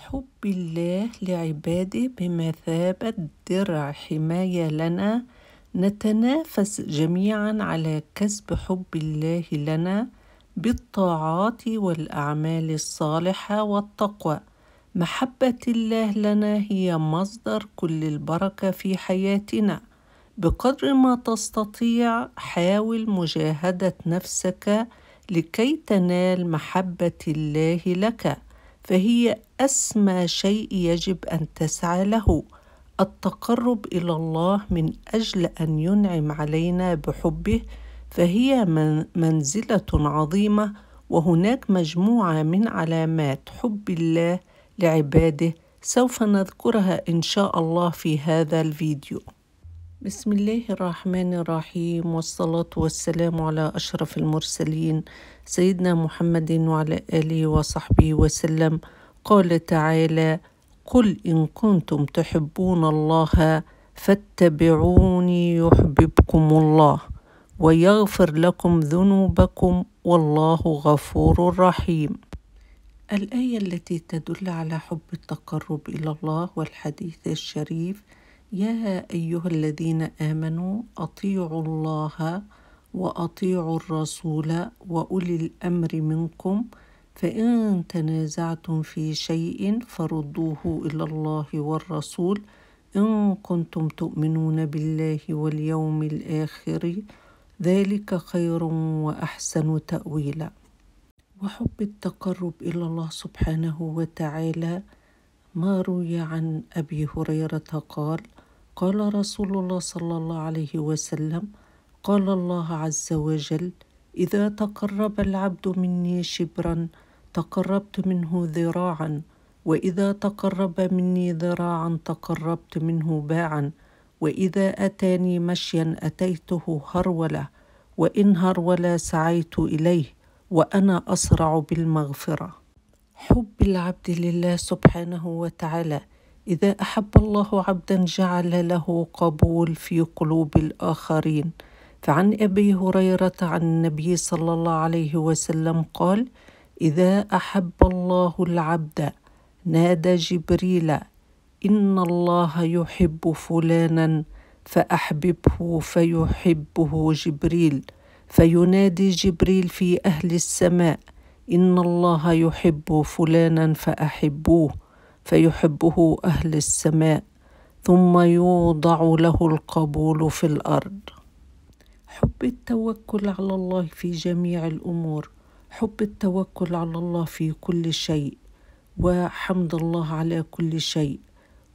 حب الله لعباده بمثابة درع حماية لنا نتنافس جميعا على كسب حب الله لنا بالطاعات والأعمال الصالحة والتقوى محبة الله لنا هي مصدر كل البركة في حياتنا بقدر ما تستطيع حاول مجاهدة نفسك لكي تنال محبة الله لك فهي اسمى شيء يجب ان تسعى له التقرب الى الله من اجل ان ينعم علينا بحبه فهي منزله عظيمه وهناك مجموعه من علامات حب الله لعباده سوف نذكرها ان شاء الله في هذا الفيديو بسم الله الرحمن الرحيم والصلاة والسلام على أشرف المرسلين سيدنا محمد وعلى آله وصحبه وسلم قال تعالى قل إن كنتم تحبون الله فاتبعوني يحببكم الله ويغفر لكم ذنوبكم والله غفور رحيم الآية التي تدل على حب التقرب إلى الله والحديث الشريف يا ايها الذين امنوا اطيعوا الله واطيعوا الرسول واولي الامر منكم فان تنازعتم في شيء فردوه الى الله والرسول ان كنتم تؤمنون بالله واليوم الاخر ذلك خير واحسن تاويلا وحب التقرب الى الله سبحانه وتعالى ما روي عن ابي هريره قال قال رسول الله صلى الله عليه وسلم قال الله عز وجل اذا تقرب العبد مني شبرا تقربت منه ذراعا واذا تقرب مني ذراعا تقربت منه باعا واذا اتاني مشيا اتيته هروله وان هرول سعيت اليه وانا اسرع بالمغفره حب العبد لله سبحانه وتعالى اذا احب الله عبدا جعل له قبول في قلوب الاخرين فعن ابي هريره عن النبي صلى الله عليه وسلم قال اذا احب الله العبد نادى جبريل ان الله يحب فلانا فاحببه فيحبه جبريل فينادي جبريل في اهل السماء ان الله يحب فلانا فاحبوه فيحبه أهل السماء ثم يوضع له القبول في الأرض حب التوكل على الله في جميع الأمور حب التوكل على الله في كل شيء وحمد الله على كل شيء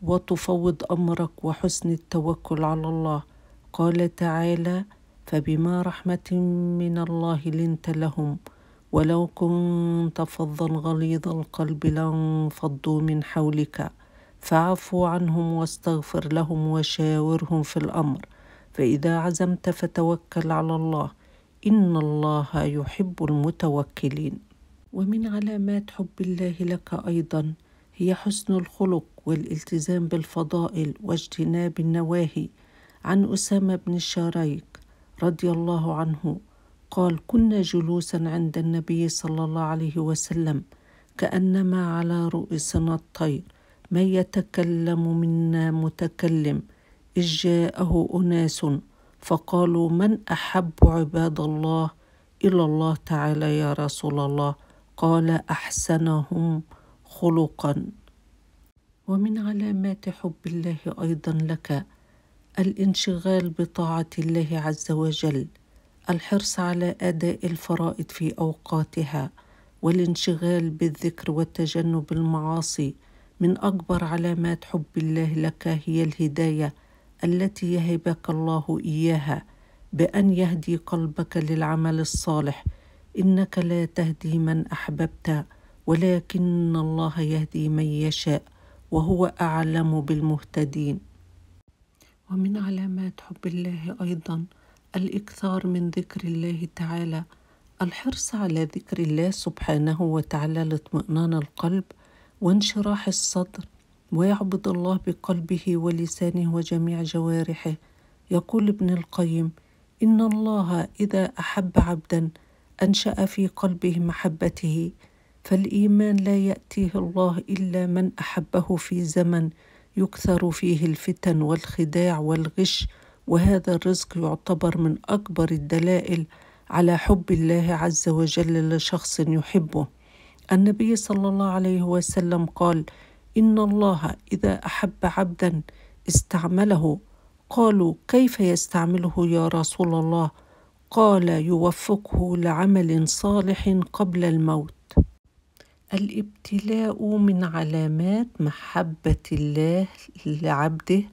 وتفوض امرك وحسن التوكل على الله قال تعالى فبما رحمه من الله لنت لهم ولو كنت فظا غليظ القلب لانفضوا من حولك فاعف عنهم واستغفر لهم وشاورهم في الامر فاذا عزمت فتوكل على الله ان الله يحب المتوكلين ومن علامات حب الله لك ايضا هي حسن الخلق والالتزام بالفضائل واجتناب النواهي عن اسامه بن الشريك رضي الله عنه قال كنا جلوسا عند النبي صلى الله عليه وسلم كانما على رؤوسنا الطير ما يتكلم منا متكلم اذ جاءه اناس فقالوا من احب عباد الله الى الله تعالى يا رسول الله قال احسنهم خلقا ومن علامات حب الله ايضا لك الانشغال بطاعه الله عز وجل الحرص على اداء الفرائض في اوقاتها والانشغال بالذكر وتجنب المعاصي من اكبر علامات حب الله لك هي الهدايه التي يهبك الله اياها بان يهدي قلبك للعمل الصالح انك لا تهدي من احببت ولكن الله يهدي من يشاء وهو اعلم بالمهتدين ومن علامات حب الله ايضا الاكثار من ذكر الله تعالى الحرص على ذكر الله سبحانه وتعالى لاطمئنان القلب وانشراح الصدر ويعبد الله بقلبه ولسانه وجميع جوارحه يقول ابن القيم ان الله اذا احب عبدا انشا في قلبه محبته فالايمان لا ياتيه الله الا من احبه في زمن يكثر فيه الفتن والخداع والغش وهذا الرزق يعتبر من اكبر الدلائل على حب الله عز وجل لشخص يحبه النبي صلى الله عليه وسلم قال ان الله اذا احب عبدا استعمله قالوا كيف يستعمله يا رسول الله قال يوفقه لعمل صالح قبل الموت الابتلاء من علامات محبه الله لعبده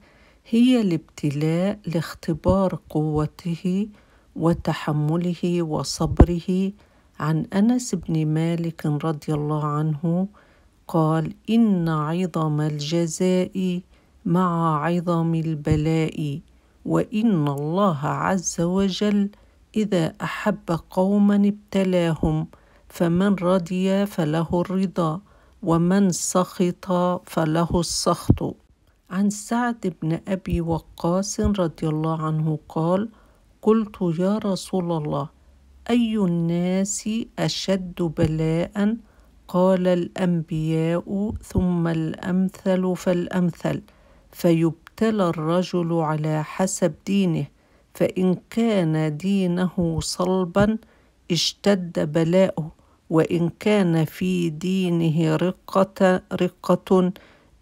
هي الابتلاء لاختبار قوته وتحمله وصبره عن انس بن مالك رضي الله عنه قال ان عظم الجزاء مع عظم البلاء وان الله عز وجل اذا احب قوما ابتلاهم فمن رضي فله الرضا ومن سخط فله السخط عن سعد بن أبي وقاص رضي الله عنه قال قلت يا رسول الله أي الناس أشد بلاء قال الأنبياء ثم الأمثل فالأمثل فيبتلى الرجل على حسب دينه فإن كان دينه صلبا اشتد بلاؤه وإن كان في دينه رقة رقة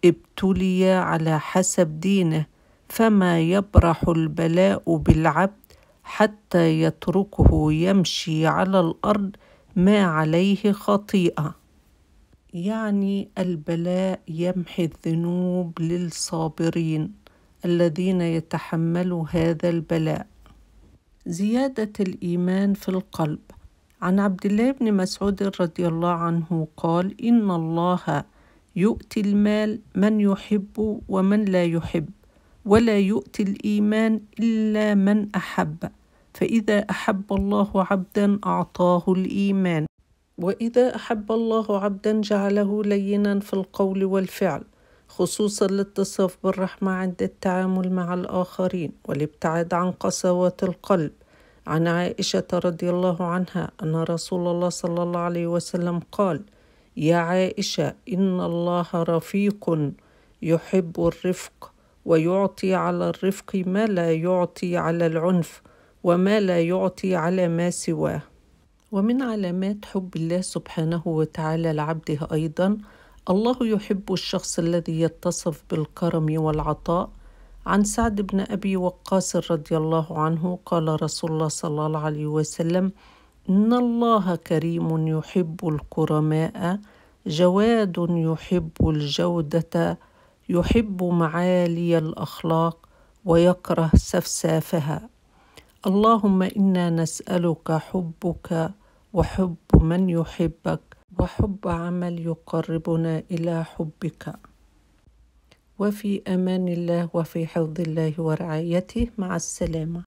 ابتلي على حسب دينه فما يبرح البلاء بالعبد حتى يتركه يمشي على الارض ما عليه خطيئه يعني البلاء يمحي الذنوب للصابرين الذين يتحملوا هذا البلاء زياده الايمان في القلب عن عبد الله بن مسعود رضي الله عنه قال ان الله يؤتي المال من يحب ومن لا يحب ولا يؤتي الايمان الا من احب فاذا احب الله عبدا اعطاه الايمان واذا احب الله عبدا جعله لينا في القول والفعل خصوصا الاتصاف بالرحمه عند التعامل مع الاخرين والابتعاد عن قساوات القلب عن عائشه رضي الله عنها ان رسول الله صلى الله عليه وسلم قال يا عائشه ان الله رفيق يحب الرفق ويعطي على الرفق ما لا يعطي على العنف وما لا يعطي على ما سواه ومن علامات حب الله سبحانه وتعالى لعبده ايضا الله يحب الشخص الذي يتصف بالكرم والعطاء عن سعد بن ابي وقاص رضي الله عنه قال رسول الله صلى الله عليه وسلم إن الله كريم يحب الكرماء جواد يحب الجودة يحب معالي الأخلاق ويكره سفسافها اللهم إنا نسألك حبك وحب من يحبك وحب عمل يقربنا إلى حبك وفي أمان الله وفي حفظ الله ورعايته مع السلامة